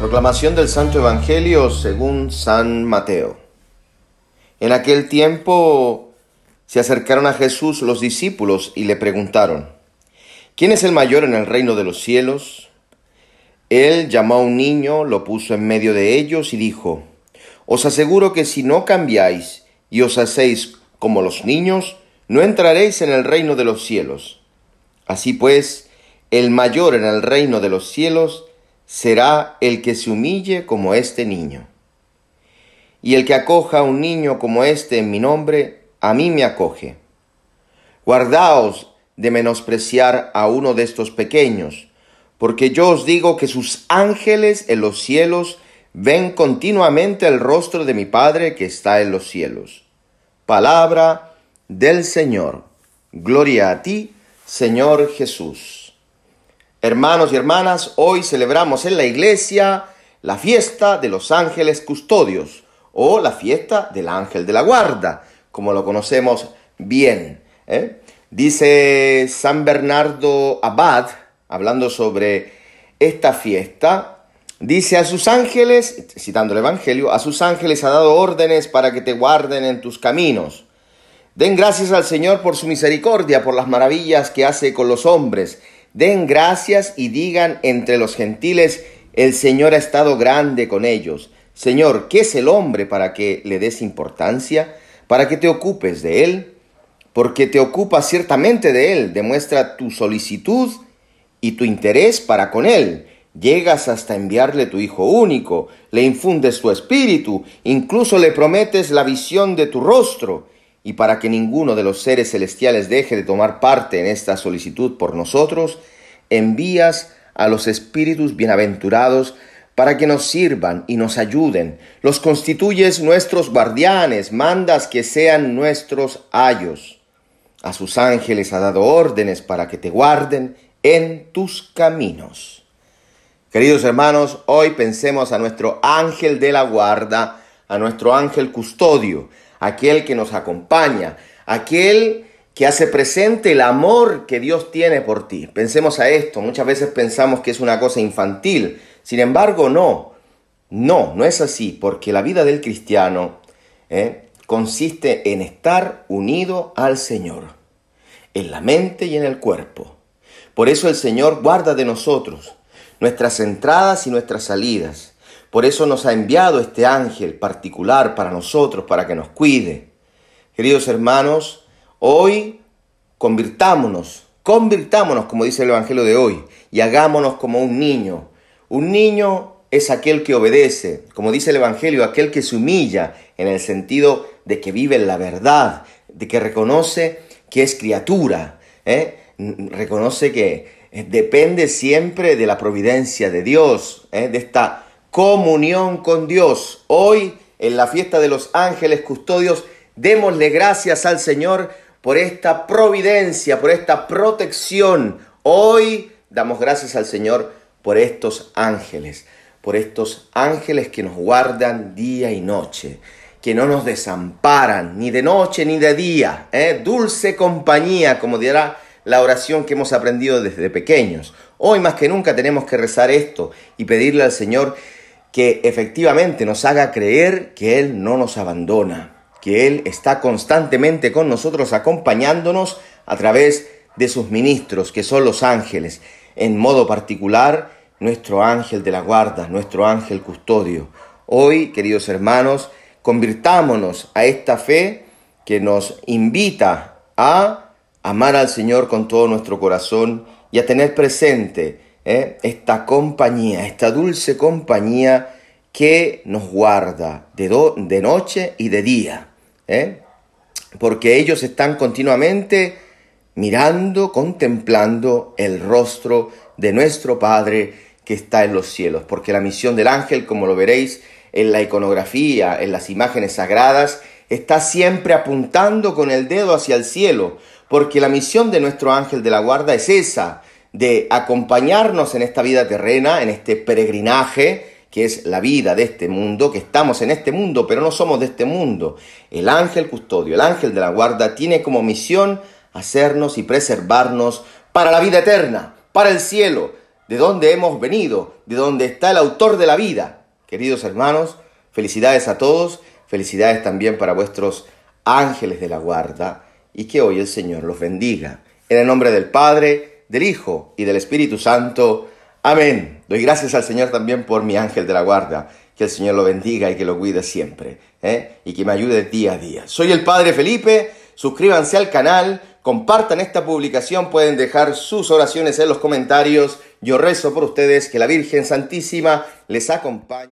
Proclamación del Santo Evangelio según San Mateo. En aquel tiempo se acercaron a Jesús los discípulos y le preguntaron, ¿quién es el mayor en el reino de los cielos? Él llamó a un niño, lo puso en medio de ellos y dijo, Os aseguro que si no cambiáis y os hacéis como los niños, no entraréis en el reino de los cielos. Así pues, el mayor en el reino de los cielos será el que se humille como este niño. Y el que acoja a un niño como este en mi nombre, a mí me acoge. Guardaos de menospreciar a uno de estos pequeños, porque yo os digo que sus ángeles en los cielos ven continuamente el rostro de mi Padre que está en los cielos. Palabra del Señor. Gloria a ti, Señor Jesús. Hermanos y hermanas, hoy celebramos en la iglesia la fiesta de los ángeles custodios o la fiesta del ángel de la guarda, como lo conocemos bien. ¿eh? Dice San Bernardo Abad, hablando sobre esta fiesta, dice a sus ángeles, citando el Evangelio, a sus ángeles ha dado órdenes para que te guarden en tus caminos. Den gracias al Señor por su misericordia, por las maravillas que hace con los hombres Den gracias y digan entre los gentiles, el Señor ha estado grande con ellos. Señor, ¿qué es el hombre para que le des importancia? ¿Para que te ocupes de él? Porque te ocupas ciertamente de él, demuestra tu solicitud y tu interés para con él. Llegas hasta enviarle tu Hijo único, le infundes tu espíritu, incluso le prometes la visión de tu rostro y para que ninguno de los seres celestiales deje de tomar parte en esta solicitud por nosotros, envías a los espíritus bienaventurados para que nos sirvan y nos ayuden. Los constituyes nuestros guardianes, mandas que sean nuestros ayos. A sus ángeles ha dado órdenes para que te guarden en tus caminos. Queridos hermanos, hoy pensemos a nuestro ángel de la guarda, a nuestro ángel custodio, aquel que nos acompaña, aquel que hace presente el amor que Dios tiene por ti. Pensemos a esto, muchas veces pensamos que es una cosa infantil, sin embargo no, no, no es así, porque la vida del cristiano eh, consiste en estar unido al Señor, en la mente y en el cuerpo. Por eso el Señor guarda de nosotros nuestras entradas y nuestras salidas, por eso nos ha enviado este ángel particular para nosotros, para que nos cuide. Queridos hermanos, hoy convirtámonos, convirtámonos, como dice el Evangelio de hoy, y hagámonos como un niño. Un niño es aquel que obedece, como dice el Evangelio, aquel que se humilla en el sentido de que vive en la verdad, de que reconoce que es criatura, ¿eh? reconoce que depende siempre de la providencia de Dios, ¿eh? de esta comunión con Dios. Hoy, en la fiesta de los ángeles custodios, démosle gracias al Señor por esta providencia, por esta protección. Hoy damos gracias al Señor por estos ángeles, por estos ángeles que nos guardan día y noche, que no nos desamparan ni de noche ni de día. ¿eh? Dulce compañía, como dirá la oración que hemos aprendido desde pequeños. Hoy más que nunca tenemos que rezar esto y pedirle al Señor que efectivamente nos haga creer que Él no nos abandona, que Él está constantemente con nosotros acompañándonos a través de sus ministros, que son los ángeles, en modo particular nuestro ángel de la guarda, nuestro ángel custodio. Hoy, queridos hermanos, convirtámonos a esta fe que nos invita a amar al Señor con todo nuestro corazón y a tener presente ¿eh? esta compañía, esta dulce compañía que nos guarda de, de noche y de día, ¿eh? porque ellos están continuamente mirando, contemplando el rostro de nuestro Padre que está en los cielos, porque la misión del ángel, como lo veréis en la iconografía, en las imágenes sagradas, está siempre apuntando con el dedo hacia el cielo, porque la misión de nuestro ángel de la guarda es esa, de acompañarnos en esta vida terrena, en este peregrinaje, que es la vida de este mundo, que estamos en este mundo, pero no somos de este mundo. El ángel custodio, el ángel de la guarda, tiene como misión hacernos y preservarnos para la vida eterna, para el cielo, de donde hemos venido, de donde está el autor de la vida. Queridos hermanos, felicidades a todos, felicidades también para vuestros ángeles de la guarda y que hoy el Señor los bendiga. En el nombre del Padre, del Hijo y del Espíritu Santo. Amén. Doy gracias al Señor también por mi ángel de la guarda. Que el Señor lo bendiga y que lo cuide siempre. ¿eh? Y que me ayude día a día. Soy el Padre Felipe. Suscríbanse al canal. Compartan esta publicación. Pueden dejar sus oraciones en los comentarios. Yo rezo por ustedes. Que la Virgen Santísima les acompañe.